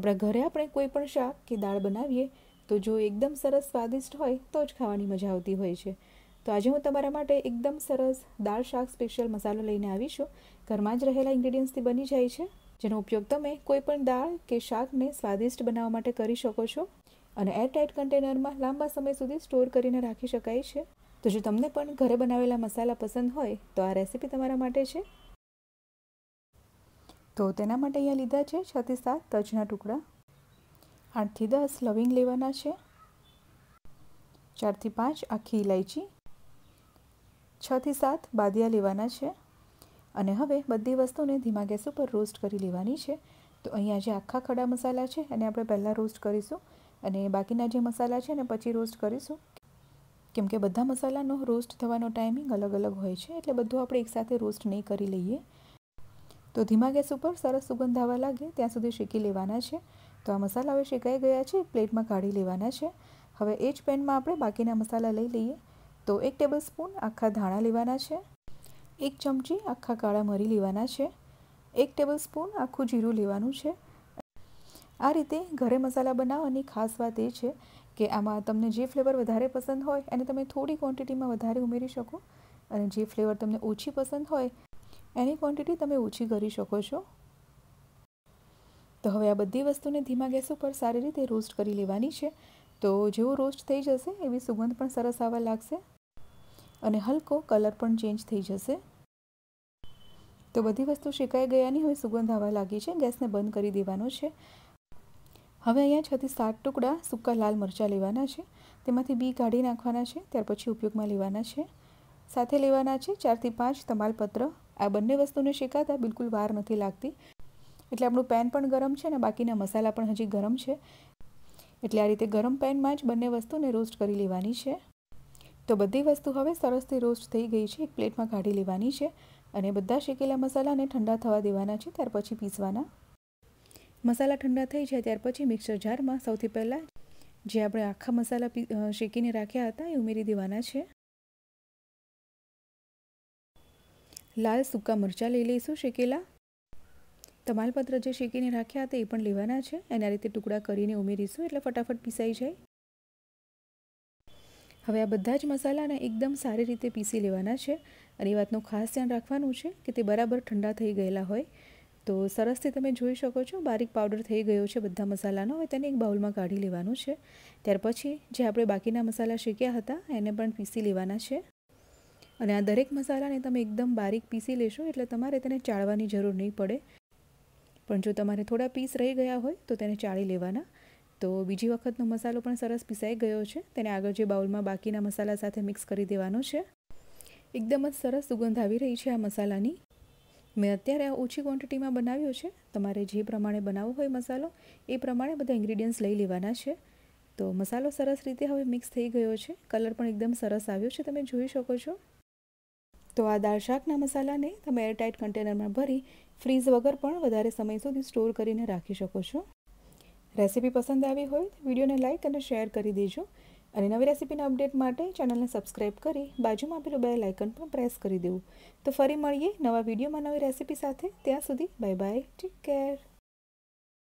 આપણા ઘરે આપણે કોઈ પણ શાક કે દાળ બનાવીએ તો જો એકદમ સરસ સ્વાદિષ્ટ હોય તો જ ખાવાની મજા આવતી હોય છે તો આજે હું તમારા માટે એકદમ સરસ દાળ શાક સ્પેશિયલ મસાલો લઈને આવી છું ઘરમાં જ રહેલા ઇન્ગ્રીડિયન્ટ્સથી બની જાય છે જેનો ઉપયોગ તમે કોઈ પણ દાળ કે શાકને સ્વાદિષ્ટ બનાવવા માટે કરી શકો છો અને એરટાઇટ કન્ટેનરમાં લાંબા સમય સુધી સ્ટોર કરીને રાખી શકાય છે તો જો તમને પણ ઘરે બનાવેલા મસાલા પસંદ હોય તો આ રેસીપી તમારા માટે છે તો તેના માટે અહીંયા લીધા છે છથી સાત તજના ટુકડા આઠથી દસ લવિંગ લેવાના છે ચારથી પાંચ આખી ઇલાયચી છથી સાત બાદિયા લેવાના છે અને હવે બધી વસ્તુને ધીમા ગેસ ઉપર રોસ્ટ કરી લેવાની છે તો અહીંયા જે આખા ખડા મસાલા છે એને આપણે પહેલાં રોસ્ટ કરીશું અને બાકીના જે મસાલા છે એને પછી રોસ્ટ કરીશું કેમ કે બધા મસાલાનો રોસ્ટ થવાનો ટાઈમિંગ અલગ અલગ હોય છે એટલે બધું આપણે એકસાથે રોસ્ટ નહીં કરી લઈએ તો ધીમા ગેસ ઉપર સરસ સુગંધ આવવા લાગે ત્યાં સુધી શેકી લેવાના છે તો આ મસાલા હવે શેકાઈ ગયા છે પ્લેટમાં કાઢી લેવાના છે હવે એ જ પેનમાં આપણે બાકીના મસાલા લઈ લઈએ તો એક ટેબલ સ્પૂન આખા ધાણા લેવાના છે એક ચમચી આખા કાળા મરી લેવાના છે એક ટેબલ સ્પૂન આખું જીરું લેવાનું છે આ રીતે ઘરે મસાલા બનાવવાની ખાસ વાત એ છે કે આમાં તમને જે ફ્લેવર વધારે પસંદ હોય એને તમે થોડી ક્વોન્ટિટીમાં વધારે ઉમેરી શકો અને જે ફ્લેવર તમને ઓછી પસંદ હોય એની ક્વોન્ટિટી તમે ઓછી કરી શકો છો તો હવે આ બધી વસ્તુને ધીમા ગેસ ઉપર સારી રીતે રોસ્ટ કરી લેવાની છે તો જેવો રોસ્ટ થઈ જશે એવી સુગંધ પણ સરસ આવવા લાગશે અને હલકો કલર પણ ચેન્જ થઈ જશે તો બધી વસ્તુ શેકાઈ ગયાની હવે સુગંધ આવવા લાગી છે ગેસને બંધ કરી દેવાનો છે હવે અહીંયા છથી સાત ટુકડા સૂકા લાલ મરચાં લેવાના છે તેમાંથી બી કાઢી નાખવાના છે ત્યાર પછી ઉપયોગમાં લેવાના છે સાથે લેવાના છે ચારથી પાંચ તમાલપત્ર આ બંને વસ્તુને શેકાતા બિલકુલ વાર નથી લાગતી એટલે આપણું પેન પણ ગરમ છે અને બાકીના મસાલા પણ હજી ગરમ છે એટલે આ રીતે ગરમ પેનમાં જ બંને વસ્તુને રોસ્ટ કરી લેવાની છે તો બધી વસ્તુ હવે સરસથી રોસ્ટ થઈ ગઈ છે એક પ્લેટમાં કાઢી લેવાની છે અને બધા શેકેલા મસાલાને ઠંડા થવા દેવાના છે ત્યાર પછી પીસવાના મસાલા ઠંડા થઈ જાય ત્યાર પછી મિક્સર જારમાં સૌથી પહેલાં જે આપણે આખા મસાલા શેકીને રાખ્યા હતા એ ઉમેરી દેવાના છે લાલ સૂકા મરચાં લઈ લઈશું શેકેલા તમાલપત્ર જે શેકીને રાખ્યા હતા એ પણ લેવાના છે એના રીતે ટુકડા કરીને ઉમેરીશું એટલે ફટાફટ પીસાઈ જાય હવે આ બધા જ મસાલાને એકદમ સારી રીતે પીસી લેવાના છે અને એ વાતનું ખાસ ધ્યાન રાખવાનું છે કે તે બરાબર ઠંડા થઈ ગયેલા હોય તો સરસથી તમે જોઈ શકો છો બારીક પાવડર થઈ ગયો છે બધા મસાલાનો હવે તેને એક બાઉલમાં કાઢી લેવાનું છે ત્યાર પછી જે આપણે બાકીના મસાલા શેક્યા હતા એને પણ પીસી લેવાના છે અને આ દરેક મસાલાને તમે એકદમ બારીક પીસી લેશો એટલે તમારે તેને ચાળવાની જરૂર નહીં પડે પણ જો તમારે થોડા પીસ રહી ગયા હોય તો તેને ચાળી લેવાના તો બીજી વખતનો મસાલો પણ સરસ પીસાઈ ગયો છે તેને આગળ જે બાઉલમાં બાકીના મસાલા સાથે મિક્સ કરી દેવાનો છે એકદમ જ સરસ સુગંધ આવી રહી છે આ મસાલાની મેં અત્યારે આ ઓછી ક્વોન્ટિટીમાં બનાવ્યો છે તમારે જે પ્રમાણે બનાવવો હોય મસાલો એ પ્રમાણે બધા ઇન્ગ્રીડિયન્ટ્સ લઈ લેવાના છે તો મસાલો સરસ રીતે હવે મિક્સ થઈ ગયો છે કલર પણ એકદમ સરસ આવ્યો છે તમે જોઈ શકો છો તો આ દાળ શાકના મસાલાને તમે એરટાઇટ કન્ટેનરમાં ભરી ફ્રીઝ વગર પણ વધારે સમય સુધી સ્ટોર કરીને રાખી શકો છો રેસીપી પસંદ આવી હોય તો વિડીયોને લાઇક અને શેર કરી દેજો અને નવી રેસીપીના અપડેટ માટે ચેનલને સબસ્ક્રાઇબ કરી બાજુમાં આપેલું બે લાઇકન પણ પ્રેસ કરી દેવું તો ફરી મળીએ નવા વિડીયોમાં નવી રેસીપી સાથે ત્યાં સુધી બાય બાય ટેક કેર